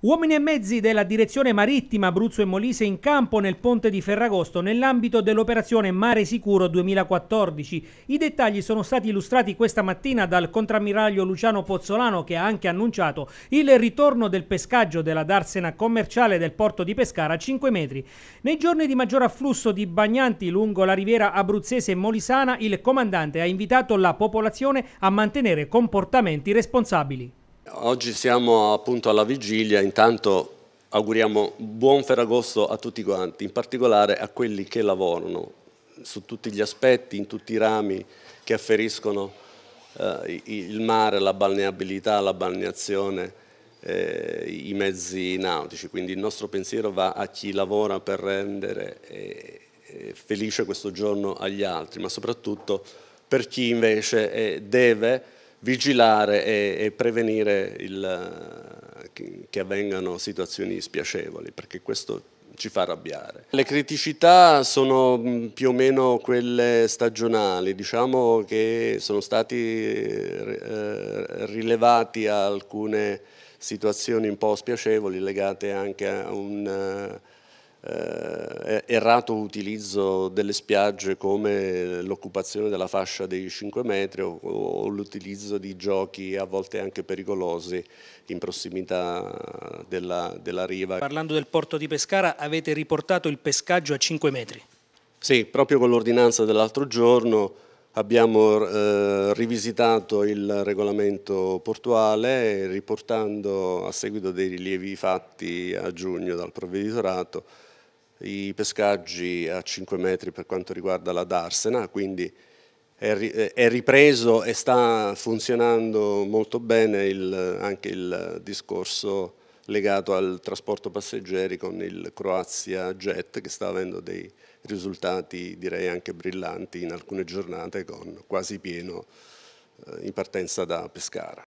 Uomini e mezzi della Direzione Marittima Abruzzo e Molise in campo nel ponte di Ferragosto nell'ambito dell'operazione Mare Sicuro 2014. I dettagli sono stati illustrati questa mattina dal contrammiraglio Luciano Pozzolano che ha anche annunciato il ritorno del pescaggio della darsena commerciale del porto di Pescara a 5 metri. Nei giorni di maggior afflusso di bagnanti lungo la riviera abruzzese molisana il comandante ha invitato la popolazione a mantenere comportamenti responsabili. Oggi siamo appunto alla vigilia, intanto auguriamo buon Ferragosto a tutti quanti, in particolare a quelli che lavorano su tutti gli aspetti, in tutti i rami che afferiscono eh, il mare, la balneabilità, la balneazione, eh, i mezzi nautici. Quindi il nostro pensiero va a chi lavora per rendere eh, eh felice questo giorno agli altri, ma soprattutto per chi invece eh, deve vigilare e, e prevenire il, eh, che, che avvengano situazioni spiacevoli, perché questo ci fa arrabbiare. Le criticità sono mm, più o meno quelle stagionali, diciamo che sono stati eh, eh, rilevati alcune situazioni un po' spiacevoli legate anche a un eh, errato utilizzo delle spiagge come l'occupazione della fascia dei 5 metri o, o l'utilizzo di giochi a volte anche pericolosi in prossimità della, della riva. Parlando del porto di Pescara avete riportato il pescaggio a 5 metri? Sì, proprio con l'ordinanza dell'altro giorno Abbiamo eh, rivisitato il regolamento portuale riportando a seguito dei rilievi fatti a giugno dal provveditorato i pescaggi a 5 metri per quanto riguarda la Darsena, quindi è ripreso e sta funzionando molto bene il, anche il discorso legato al trasporto passeggeri con il Croazia Jet che sta avendo dei risultati direi anche brillanti in alcune giornate con quasi pieno eh, in partenza da Pescara.